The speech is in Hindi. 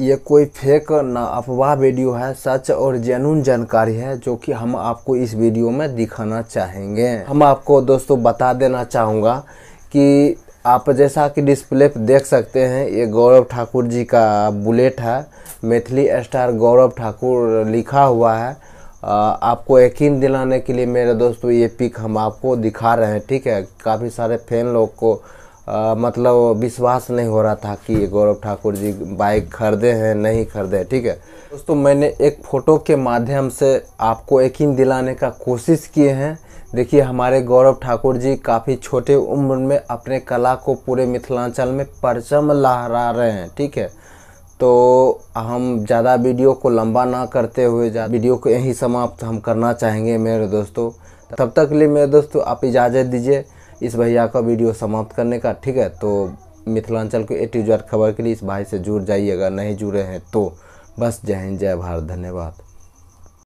ये कोई फेक ना अफवाह वीडियो है सच और जेनून जानकारी है जो कि हम आपको इस वीडियो में दिखाना चाहेंगे हम आपको दोस्तों बता देना चाहूँगा कि आप जैसा कि डिस्प्ले पर देख सकते हैं ये गौरव ठाकुर जी का बुलेट है मैथिली स्टार गौरव ठाकुर लिखा हुआ है आपको यकीन दिलाने के लिए मेरे दोस्तों ये पिक हम आपको दिखा रहे हैं ठीक है काफ़ी सारे फैन लोग को आ, मतलब विश्वास नहीं हो रहा था कि गौरव ठाकुर जी बाइक खरीदे हैं नहीं खरीदे ठीक है दोस्तों मैंने एक फ़ोटो के माध्यम से आपको यकीन दिलाने का कोशिश किए हैं देखिए हमारे गौरव ठाकुर जी काफ़ी छोटे उम्र में अपने कला को पूरे मिथिलांचल में परचम लहरा रहे हैं ठीक है तो हम ज़्यादा वीडियो को लंबा ना करते हुए वीडियो को यहीं समाप्त हम करना चाहेंगे मेरे दोस्तों तब तक के लिए मेरे दोस्तों आप इजाज़त दीजिए इस भैया का वीडियो समाप्त करने का ठीक है तो मिथिलांचल को ए टू खबर के लिए इस भाई से जुड़ जाइएगा नहीं जुड़े हैं तो बस जय हिंद जय भारत धन्यवाद